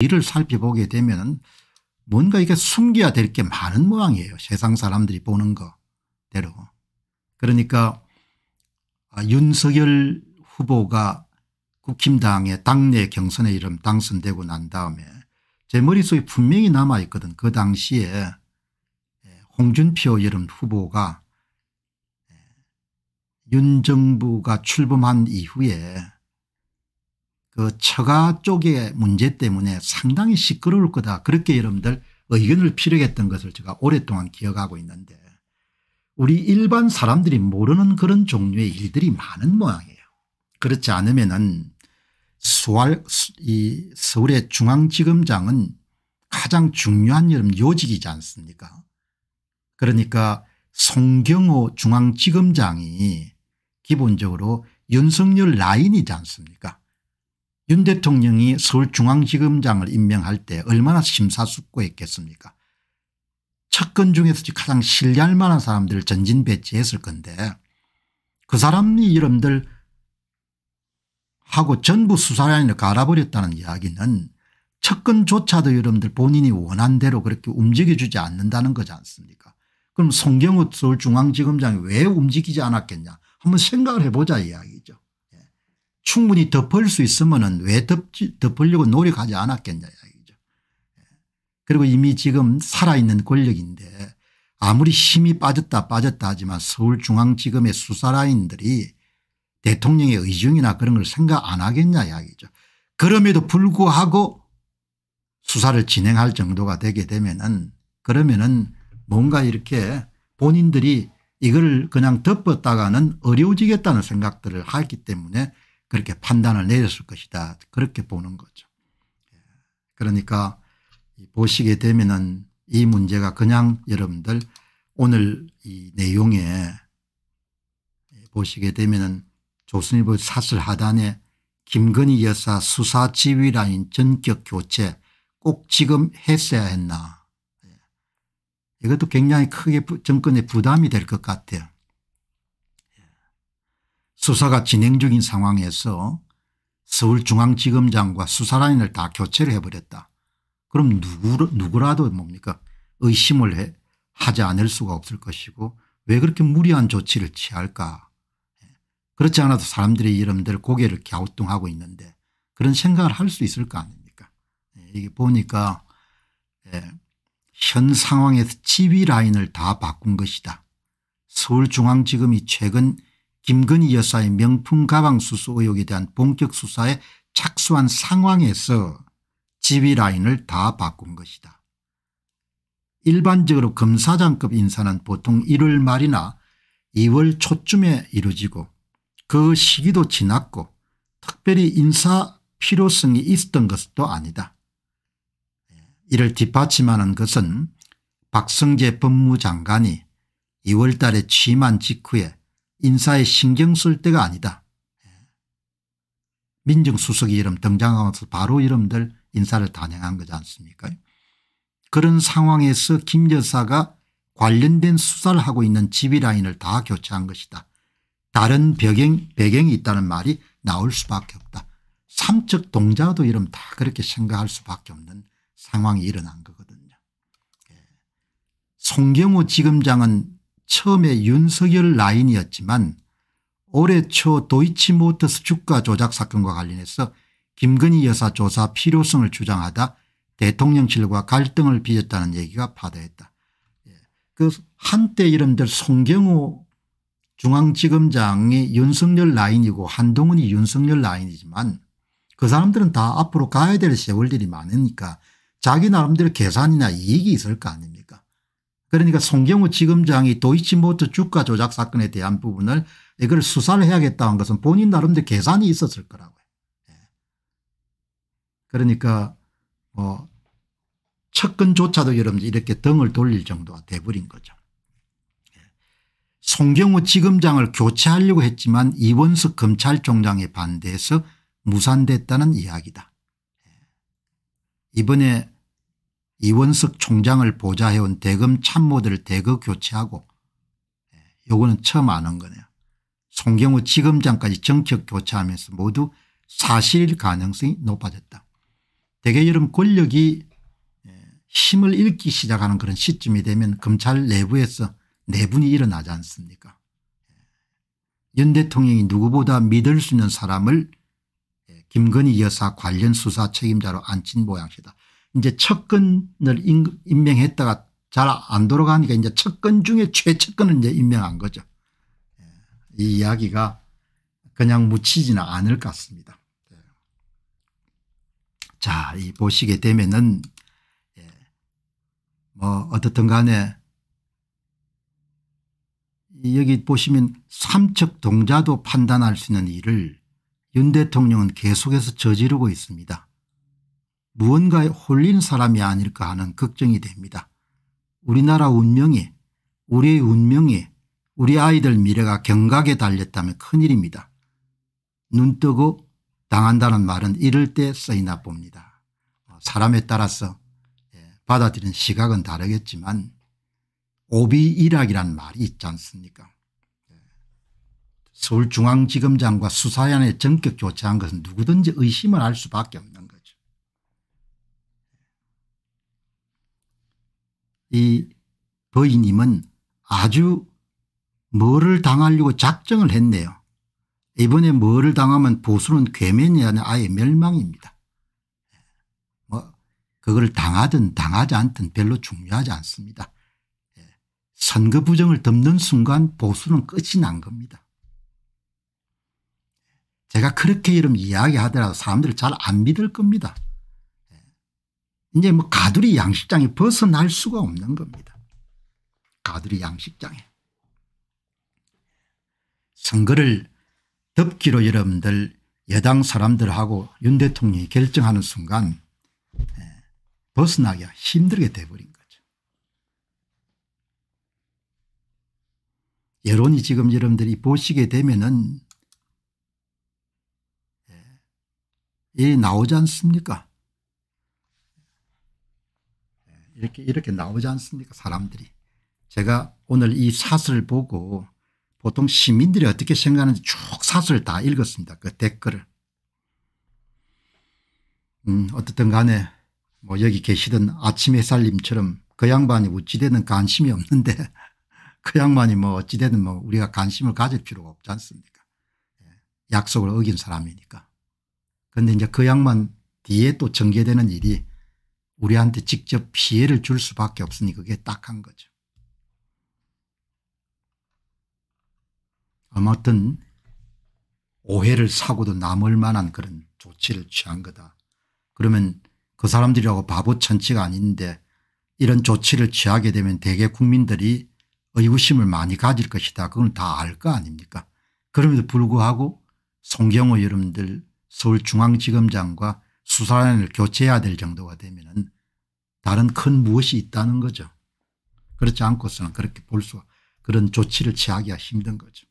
이를 살펴보게 되면 뭔가 이게 숨겨야 될 게 많은 모양이에요. 세상 사람들이 보는 거대로. 그러니까 아, 윤석열 후보가 국힘당의 당내 경선에 이름 당선되고 난 다음에 제 머릿속에 분명히 남아있거든. 그 당시에 예, 홍준표 이름 후보가 예, 윤 정부가 출범한 이후에 그 처가 쪽의 문제 때문에 상당히 시끄러울 거다 그렇게 여러분들 의견을 피력했던 것을 제가 오랫동안 기억하고 있는데 우리 일반 사람들이 모르는 그런 종류의 일들이 많은 모양이에요. 그렇지 않으면 은 수월, 이 서울의 중앙지검장은 가장 중요한 여름 요직이지 않습니까 그러니까 송경호 중앙지검장이 기본적으로 윤석열 라인이지 않습니까 윤 대통령이 서울중앙지검장을 임명할 때 얼마나 심사숙고했겠습니까 측근 중에서 가장 신뢰할 만한 사람들을 전진 배치했을 건데 그 사람이 이름들 하고 전부 수사라을 갈아버렸다는 이야기는 측근조차도 여러분들 본인이 원한 대로 그렇게 움직여주지 않는다는 거지 않습니까 그럼 송경호 서울중앙지검장이 왜 움직이지 않았겠냐 한번 생각을 해보자 이야기죠. 충분히 덮을 수 있으면 왜 덮지, 덮으려고 노력하지 않았겠냐 이죠 예. 그리고 이미 지금 살아있는 권력인데 아무리 힘이 빠졌다 빠졌다 하지만 서울중앙지검의 수사라인들이 대통령의 의중이나 그런 걸 생각 안 하겠냐 이야기죠. 그럼에도 불구하고 수사를 진행할 정도가 되게 되면은 그러면은 뭔가 이렇게 본인들이 이걸 그냥 덮었다가는 어려워지겠다는 생각들을 하기 때문에 그렇게 판단을 내렸을 것이다. 그렇게 보는 거죠. 예. 그러니까 보시게 되면은 이 문제가 그냥 여러분들 오늘 이 내용에 보시게 되면은 조선일보 사설 하단에 김건희 여사 수사 지휘라인 전격 교체 꼭 지금 했어야 했나. 예. 이것도 굉장히 크게 정권의 부담이 될 것 같아요. 수사가 진행 중인 상황에서 서울중앙지검장과 수사라인을 다 교체를 해버렸다. 그럼 누구, 누구라도 뭡니까 의심을 해, 하지 않을 수가 없을 것이고 왜 그렇게 무리한 조치를 취할까 그렇지 않아도 사람들이 이름들 고개를 갸우뚱하고 있는데 그런 생각을 할 수 있을 거 아닙니까 예, 이게 보니까 예, 현 상황에서 지휘 라인을 다 바꾼 것이다. 서울중앙지검이 최근 김건희 여사의 명품 가방 수수 의혹에 대한 본격 수사에 착수한 상황에서 지휘라인을 다 바꾼 것이다. 일반적으로 검사장급 인사는 보통 1월 말이나 2월 초쯤에 이루어지고 그 시기도 지났고 특별히 인사 필요성이 있었던 것도 아니다. 이를 뒷받침하는 것은 박성재 법무장관이 2월 달에 취임한 직후에 인사에 신경 쓸 때가 아니다. 민정수석이 이름 등장하면서 바로 이름들 인사를 단행한 거지 않습니까 그런 상황에서 김 여사가 관련된 수사를 하고 있는 지휘라인을 다 교체한 것이다. 다른 배경, 배경이 있다는 말이 나올 수밖에 없다. 삼척 동자도 이름 다 그렇게 생각할 수밖에 없는 상황이 일어난 거거든요. 예. 송경호 지검장은 처음에 윤석열 라인이었지만 올해 초 도이치모터스 주가 조작 사건과 관련해서 김건희 여사 조사 필요성을 주장하다 대통령실과 갈등을 빚었다는 얘기가 파다했다. 예. 그 한때 이름들 송경호 중앙지검장이 윤석열 라인이고 한동훈이 윤석열 라인이지만 그 사람들은 다 앞으로 가야 될 세월들이 많으니까 자기 나름대로 계산이나 이익이 있을 거 아닙니까 그러니까 송경호 지검장이 도이치모터 주가 조작 사건에 대한 부분을 이걸 수사를 해야겠다는 것은 본인 나름대로 계산이 있었을 거라고요. 예. 그러니까 뭐 측근조차도 여러분 이렇게 등을 돌릴 정도가 돼버린 거죠. 예. 송경우 지검장을 교체하려고 했지만 이원숙 검찰총장의 반대에서 무산됐다는 이야기다. 예. 이번에 이원석 총장을 보좌해온 대검 참모들을 대거 교체하고 예, 요거는 처음 아는 거네요. 송경호 지검장까지 정책 교체하면서 모두 사실 가능성이 높아졌다. 대개 여름 권력이 예, 힘을 잃기 시작하는 그런 시점이 되면 검찰 내부에서 내분이 일어나지 않습니까 윤 예. 대통령이 누구보다 믿을 수 있는 사람을 김건희 여사 관련 수사 책임자로 앉힌 모양새다. 이제 첫근을 임명했다가 잘 안 돌아가니까 이제 척근 중에 최척근을 이제 임명한 거죠. 예, 이 이야기가 그냥 묻히지는 않을 것 같습니다. 예. 자, 이 보시게 되면은 예, 뭐 어떻든 간에 여기 보시면 삼척 동자도 판단할 수 있는 일을 윤 대통령은 계속해서 저지르고 있습니다. 무언가에 홀린 사람이 아닐까 하는 걱정이 됩니다. 우리나라 운명이 우리의 운명이 우리 아이들 미래가 경각에 달렸다면 큰일입니다. 눈뜨고 당한다는 말은 이럴 때 쓰이나 봅니다. 사람에 따라서 예, 받아들이는 시각은 다르겠지만 오비일학이란 말이 있지 않습니까 예. 서울중앙지검장과 수사위에 전격 교체한 것은 누구든지 의심을 할 수밖에 없는 이도이님은 아주 뭐를 당하려고 작정을 했네요. 이번에 뭐를 당하면 보수는 괴면이 아니 아예 멸망입니다. 뭐 그걸 당하든 당하지 않든 별로 중요하지 않습니다. 예, 선거 부정을 덮는 순간 보수는 끝이 난 겁니다. 제가 그렇게 이름 이야기하더라도 사람들잘안 믿을 겁니다. 이제 뭐 가두리 양식장에 벗어날 수가 없는 겁니다. 가두리 양식장에. 선거를 덮기로 여러분들 여당 사람들하고 윤 대통령이 결정하는 순간 예, 벗어나기가 힘들게 돼버린 거죠. 여론이 지금 여러분들이 보시게 되면은 예, 이 나오지 않습니까 이렇게 이렇게 나오지 않습니까 사람들이. 제가 오늘 이 사설을 보고 보통 시민들이 어떻게 생각하는지 쭉 사설을 다 읽었습니다. 그 댓글을. 음 어떻든 간에 뭐 여기 계시던 아침 햇살님처럼 그 양반이 우찌되는 관심이 없는데 그 양반이 뭐 어찌되든 뭐 우리가 관심을 가질 필요가 없지 않습니까 예, 약속을 어긴 사람이니까. 그런데 이제 그 양반 뒤에 또 전개되는 일이 우리한테 직접 피해를 줄 수밖에 없으니 그게 딱한 거죠. 아무튼 오해를 사고도 남을 만한 그런 조치를 취한 거다. 그러면 그 사람들이라고 바보 천치가 아닌데 이런 조치를 취하게 되면 대개 국민들이 의구심을 많이 가질 것이다. 그건 다 알 거 아닙니까 그럼에도 불구하고 송경호 여러분들 서울중앙지검장과 수사관을 교체해야 될 정도가 되면 다른 큰 무엇이 있다는 거죠. 그렇지 않고서는 그렇게 볼 수가 그런 조치를 취하기가 힘든 거죠.